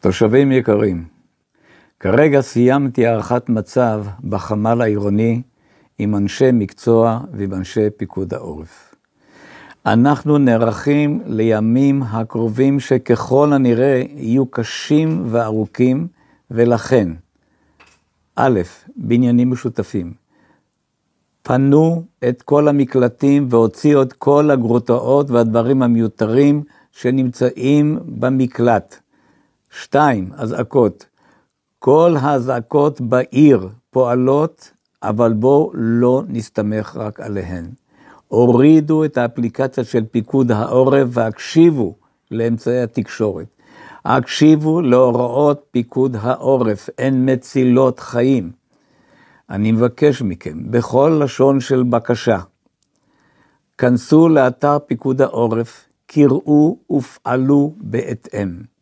תושבים יקרים, כרגע סיימתי הערכת מצב בחמ"ל העירוני עם אנשי מקצוע ועם אנשי פיקוד העורף. אנחנו נערכים לימים הקרובים שככל הנראה יהיו קשים וארוכים, ולכן, א', בניינים משותפים. פנו את כל המקלטים והוציאו את כל הגרוטאות והדברים המיותרים שנמצאים במקלט. שתיים, אזעקות. כל האזעקות בעיר פועלות, אבל בואו לא נסתמך רק עליהן. הורידו את האפליקציה של פיקוד העורף והקשיבו לאמצעי התקשורת. הקשיבו להוראות פיקוד העורף, הן מצילות חיים. אני מבקש מכם, בכל לשון של בקשה, כנסו לאתר פיקוד העורף, קראו ופעלו בהתאם.